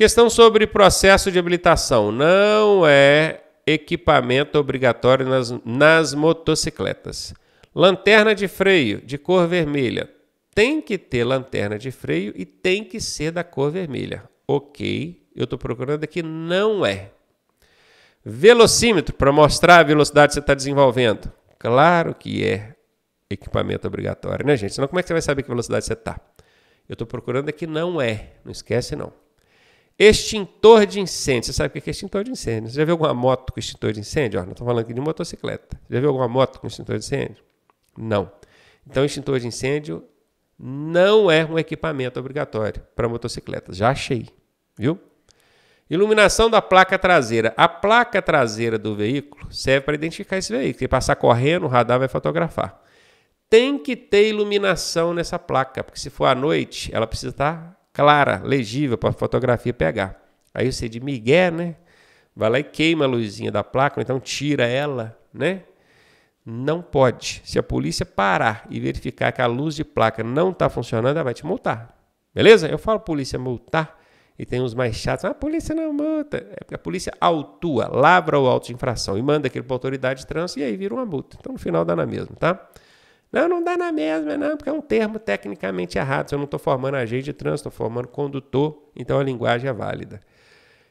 Questão sobre processo de habilitação. Não é equipamento obrigatório nas, nas motocicletas. Lanterna de freio de cor vermelha. Tem que ter lanterna de freio e tem que ser da cor vermelha. Ok, eu estou procurando aqui, não é. Velocímetro para mostrar a velocidade que você está desenvolvendo. Claro que é equipamento obrigatório, né, gente? Senão, como é que você vai saber que velocidade você está? Eu estou procurando aqui, não é. Não esquece, não. Extintor de incêndio. Você sabe o que é extintor de incêndio? Você já viu alguma moto com extintor de incêndio? não estou falando aqui de motocicleta. Você já viu alguma moto com extintor de incêndio? Não. Então, extintor de incêndio não é um equipamento obrigatório para motocicletas. Já achei, viu? Iluminação da placa traseira. A placa traseira do veículo serve para identificar esse veículo. Se passar correndo, o radar vai fotografar. Tem que ter iluminação nessa placa, porque se for à noite, ela precisa estar clara, legível para a fotografia pegar. Aí você de migué, né? Vai lá e queima a luzinha da placa, ou então tira ela, né? Não pode. Se a polícia parar e verificar que a luz de placa não está funcionando, ela vai te multar. Beleza? Eu falo polícia multar e tem uns mais chatos. Ah, a polícia não multa. É porque a polícia autua, lavra o auto de infração e manda aquilo para a autoridade de trânsito e aí vira uma multa. Então no final dá na mesma, tá? Não, não dá na mesma, não, porque é um termo tecnicamente errado. Se eu não estou formando agente de trânsito, estou formando condutor, então a linguagem é válida.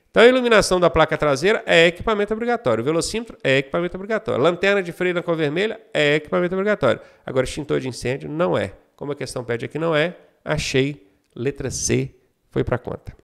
Então a iluminação da placa traseira é equipamento obrigatório. O velocímetro é equipamento obrigatório. Lanterna de freio na cor vermelha é equipamento obrigatório. Agora, extintor de incêndio não é. Como a questão pede aqui, não é. Achei, letra C, foi para conta.